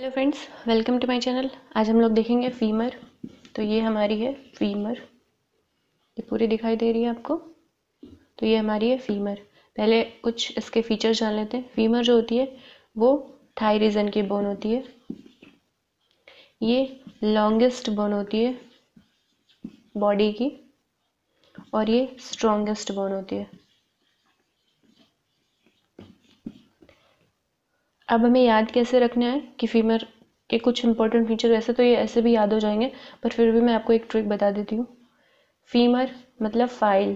hello friends welcome to my channel आज हम लोग देखेंगे फीमर तो ये हमारी है फीमर ये पूरी दिखाई दे रही है आपको तो ये हमारी है फीमर पहले कुछ इसके फीचर्स जान लेते हैं फीमर जो होती है वो थाई रीजन की बोन होती है ये लॉन्गेस्ट बोन होती है बॉडी की और ये स्ट्रॉन्गेस्ट बोन होती है अब हमें याद कैसे रखना है कि फीमर के कुछ इंपॉर्टेंट फीचर वैसे तो ये ऐसे भी याद हो जाएंगे पर फिर भी मैं आपको एक ट्रिक बता देती हूँ फीमर मतलब फाइल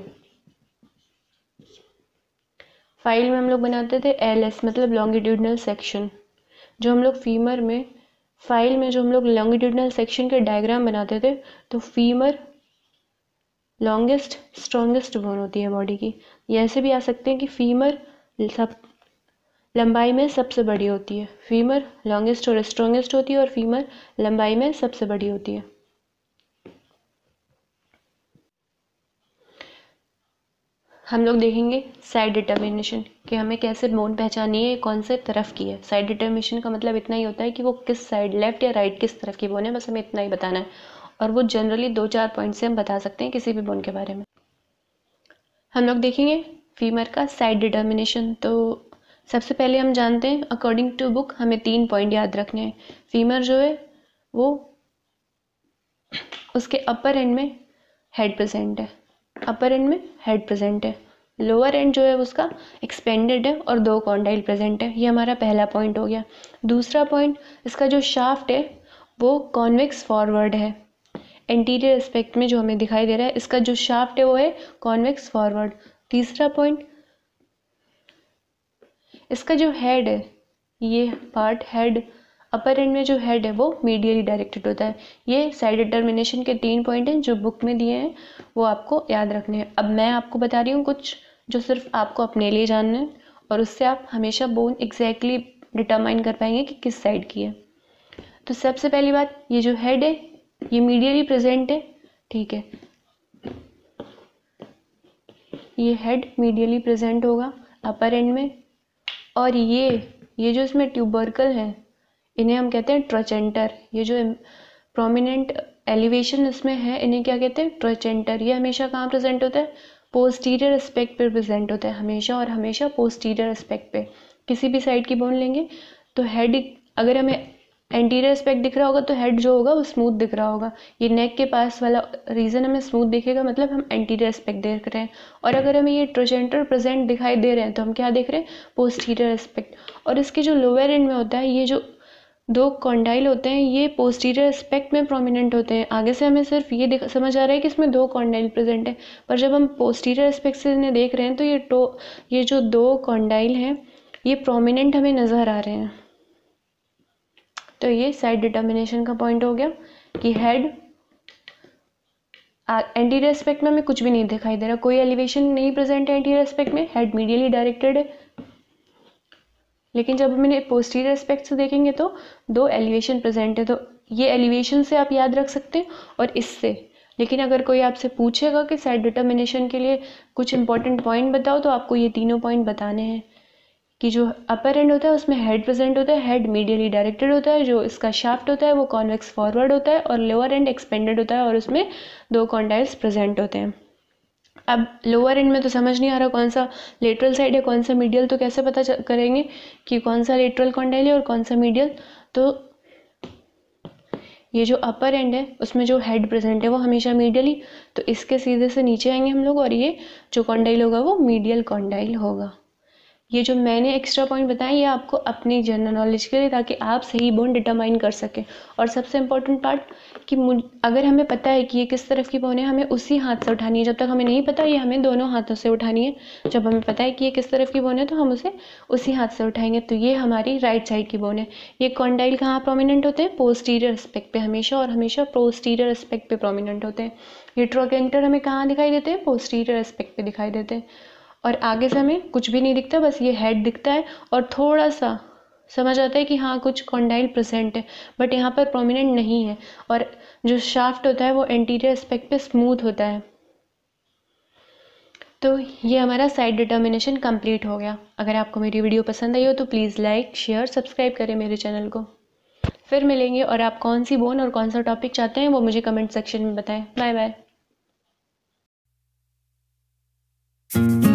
फाइल में हम लोग बनाते थे एल एस मतलब लॉन्गिट्यूडनल सेक्शन जो हम लोग फीमर में फाइल में जो हम लोग लॉन्गिट्यूडनल सेक्शन के डायग्राम बनाते थे तो फीमर लॉन्गेस्ट स्ट्रॉन्गेस्ट बोन होती है बॉडी की ये ऐसे भी आ सकते हैं कि फीमर सब लंबाई में सबसे बड़ी होती है फीमर लॉन्गेस्ट और स्ट्रॉन्गेस्ट होती है और फीमर लंबाई में सबसे बड़ी होती है हम लोग देखेंगे साइड डिटर्मिनेशन कि हमें कैसे बोन पहचानी है कौन से तरफ की है साइड डिटर्मिनेशन का मतलब इतना ही होता है कि वो किस साइड लेफ्ट या राइट किस तरफ की बोन है बस हमें इतना ही बताना है और वो जनरली दो चार पॉइंट से हम बता सकते हैं किसी भी बोन के बारे में हम लोग देखेंगे फीमर का साइड डिटर्मिनेशन तो सबसे पहले हम जानते हैं अकॉर्डिंग टू बुक हमें तीन पॉइंट याद रखने हैं फीमर जो है वो उसके अपर एंड में हेड प्रेजेंट है अपर एंड में हेड प्रेजेंट है लोअर एंड जो है उसका एक्सपेंडेड है और दो कॉन्डाइल प्रेजेंट है ये हमारा पहला पॉइंट हो गया दूसरा पॉइंट इसका जो शाफ्ट है वो कॉन्वेक्स फॉरवर्ड है एंटीरियर एस्पेक्ट में जो हमें दिखाई दे रहा है इसका जो शाफ्ट है वो है कॉन्वेक्स फॉरवर्ड तीसरा पॉइंट इसका जो हेड है ये पार्ट हेड अपर एंड में जो हेड है वो मीडियली डायरेक्टेड होता है ये साइड डिटर्मिनेशन के तीन पॉइंट हैं जो बुक में दिए हैं वो आपको याद रखने हैं अब मैं आपको बता रही हूँ कुछ जो सिर्फ आपको अपने लिए जानना है और उससे आप हमेशा बोन एग्जैक्टली डिटरमाइन कर पाएंगे कि किस साइड की है तो सबसे पहली बात ये जो हेड है ये मीडियली प्रेजेंट है ठीक है ये हेड मीडियली प्रेजेंट होगा अपर एंड में और ये ये जो इसमें ट्यूबर्कल है इन्हें हम कहते हैं ट्रचेंटर ये जो प्रोमिनेंट एलिवेशन इसमें है इन्हें क्या कहते हैं ट्रचेंटर ये हमेशा कहाँ प्रेजेंट होता है पोस्टीरियर एस्पेक्ट पर प्रेजेंट होता है हमेशा और हमेशा पोस्टीरियर एस्पेक्ट पे किसी भी साइड की बोन लेंगे तो हेड अगर हमें एंटीरियर स्पेक्ट दिख रहा होगा तो हेड जो होगा वो स्मूथ दिख रहा होगा ये नेक के पास वाला रीज़न हमें स्मूथ दिखेगा मतलब हम एंटीरियर एस्पेक्ट देख रहे हैं और अगर हमें ये ट्रोजेंटर प्रेजेंट दिखाई दे रहे हैं तो हम क्या देख रहे हैं पोस्टीरियर स्पेक्ट और इसके जो लोअर एंड में होता है ये जो दो कॉन्डाइल होते हैं ये पोस्टीरियर एस्पेक्ट में प्रोमिनेंट होते हैं आगे से हमें सिर्फ ये दिख समझ आ रहा है कि इसमें दो कॉन्डाइल प्रेजेंट है पर जब हम पोस्टीरियर एस्पेक्ट से इन्हें देख रहे हैं तो ये टो ये जो दो कॉन्डाइल हैं ये प्रोमिनेंट हमें नज़र आ रहे हैं तो ये साइड डिटर्मिनेशन का पॉइंट हो गया कि हेड एंटीरियर एस्पेक्ट में हमें कुछ भी नहीं दिखाई दे रहा कोई एलिवेशन नहीं प्रेजेंट है एंटीरियर एस्पेक्ट में हेड मीडियली डायरेक्टेड है लेकिन जब मैंने पोस्टीरियर एस्पेक्ट से देखेंगे तो दो एलिवेशन प्रेजेंट है तो ये एलिवेशन से आप याद रख सकते हैं और इससे लेकिन अगर कोई आपसे पूछेगा कि साइड डिटर्मिनेशन के लिए कुछ इंपॉर्टेंट पॉइंट बताओ तो आपको ये तीनों पॉइंट बताने हैं कि जो अपर एंड होता है उसमें हेड प्रेजेंट होता है हेड मीडियली डायरेक्टेड होता है जो इसका शाफ्ट होता है वो कॉन्वेक्स फॉरवर्ड होता है और लोअर एंड एक्सपेंडेड होता है और उसमें दो कॉन्डाइल्स प्रेजेंट होते हैं अब लोअर एंड में तो समझ नहीं आ रहा कौन सा लेटरल साइड है कौन सा मीडियल तो कैसे पता करेंगे कि कौन सा लेटरल कॉन्डाइल है और कौन सा मीडियल तो ये जो अपर एंड है उसमें जो हेड प्रेजेंट है वो हमेशा मीडियली तो इसके सीधे से नीचे आएंगे हम लोग और ये जो कॉन्डाइल होगा वो मीडियल कॉन्डाइल होगा ये जो मैंने एक्स्ट्रा पॉइंट बताए ये आपको अपनी जनरल नॉलेज के लिए ताकि आप सही बोन डिटरमाइन कर सकें और सबसे इम्पोर्टेंट पार्ट कि अगर हमें पता है कि ये किस तरफ की बोन है हमें उसी हाथ से उठानी है जब तक हमें नहीं पता ये हमें दोनों हाथों से उठानी है जब हमें पता है कि ये किस तरफ की बोन है तो हम उसे उसी हाथ से उठाएंगे तो ये हमारी राइट साइड की बोन है ये कॉन्डाइल कहाँ प्रोमिनेंट होते हैं पोस्टीरियर स्पेक्ट पे हमेशा और हमेशा प्रोस्टीरियर स्पेक्ट पे प्रोमिनेंट होते हैं ये ट्रोकेंटर हमें कहाँ दिखाई देते हैं पोस्टीरियर स्पेक्ट पे दिखाई देते हैं और आगे से हमें कुछ भी नहीं दिखता बस ये हेड दिखता है और थोड़ा सा समझ आता है कि हाँ कुछ कॉन्डाइल प्रेजेंट है बट यहाँ पर प्रोमिनेंट नहीं है और जो शाफ्ट होता है वो एंटीरियर एस्पेक्ट पे स्मूथ होता है तो ये हमारा साइड डिटर्मिनेशन कंप्लीट हो गया अगर आपको मेरी वीडियो पसंद आई हो तो प्लीज़ लाइक शेयर सब्सक्राइब करें मेरे चैनल को फिर मिलेंगे और आप कौन सी बोन और कौन सा टॉपिक चाहते हैं वो मुझे कमेंट सेक्शन में बताएं बाय बाय